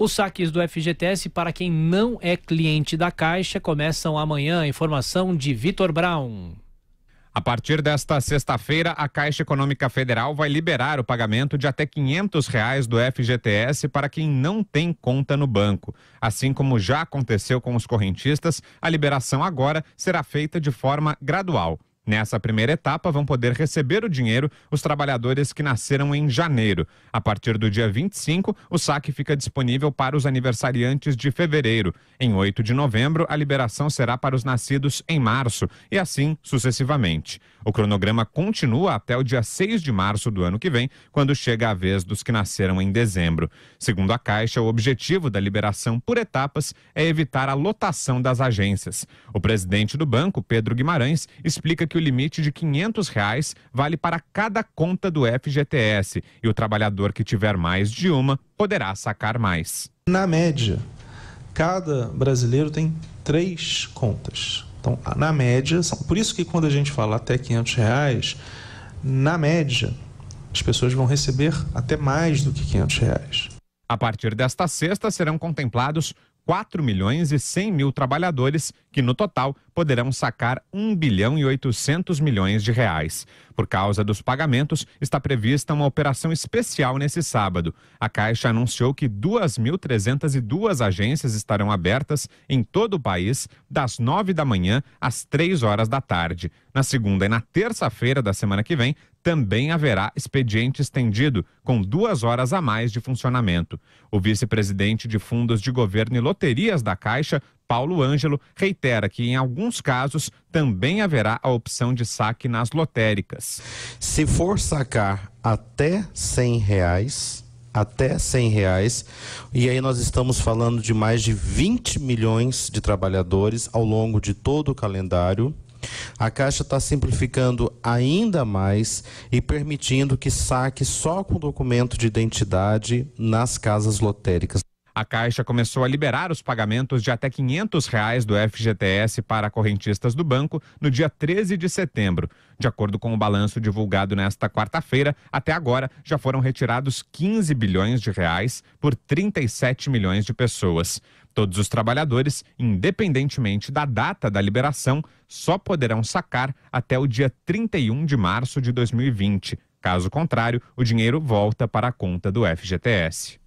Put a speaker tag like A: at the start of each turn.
A: Os saques do FGTS para quem não é cliente da Caixa começam amanhã. Informação de Vitor Brown. A partir desta sexta-feira, a Caixa Econômica Federal vai liberar o pagamento de até R$ 500 reais do FGTS para quem não tem conta no banco. Assim como já aconteceu com os correntistas, a liberação agora será feita de forma gradual. Nessa primeira etapa, vão poder receber o dinheiro os trabalhadores que nasceram em janeiro. A partir do dia 25, o saque fica disponível para os aniversariantes de fevereiro. Em 8 de novembro, a liberação será para os nascidos em março e assim sucessivamente. O cronograma continua até o dia 6 de março do ano que vem, quando chega a vez dos que nasceram em dezembro. Segundo a Caixa, o objetivo da liberação por etapas é evitar a lotação das agências. O presidente do banco, Pedro Guimarães, explica que o limite de R$ 500 reais vale para cada conta do FGTS e o trabalhador que tiver mais de uma poderá sacar mais.
B: Na média, cada brasileiro tem três contas. Então, na média, por isso que quando a gente fala até 500 reais, na média, as pessoas vão receber até mais do que 500 reais.
A: A partir desta sexta, serão contemplados 4 milhões e 100 mil trabalhadores, que no total poderão sacar 1 bilhão e 800 milhões de reais. Por causa dos pagamentos, está prevista uma operação especial nesse sábado. A Caixa anunciou que 2.302 agências estarão abertas em todo o país, das 9 da manhã às 3 horas da tarde. Na segunda e na terça-feira da semana que vem, também haverá expediente estendido, com duas horas a mais de funcionamento. O vice-presidente de Fundos de Governo e Loterias da Caixa, Paulo Ângelo, reitera que em alguns
B: casos também haverá a opção de saque nas lotéricas. Se for sacar até 100 reais, até 100 reais. E aí nós estamos falando de mais de 20 milhões de trabalhadores ao longo de todo o calendário a Caixa está simplificando ainda mais e permitindo que saque só com documento de identidade nas casas lotéricas
A: a Caixa começou a liberar os pagamentos de até R$ 500 reais do FGTS para correntistas do banco no dia 13 de setembro. De acordo com o balanço divulgado nesta quarta-feira, até agora já foram retirados 15 bilhões de reais por 37 milhões de pessoas. Todos os trabalhadores, independentemente da data da liberação, só poderão sacar até o dia 31 de março de 2020. Caso contrário, o dinheiro volta para a conta do FGTS.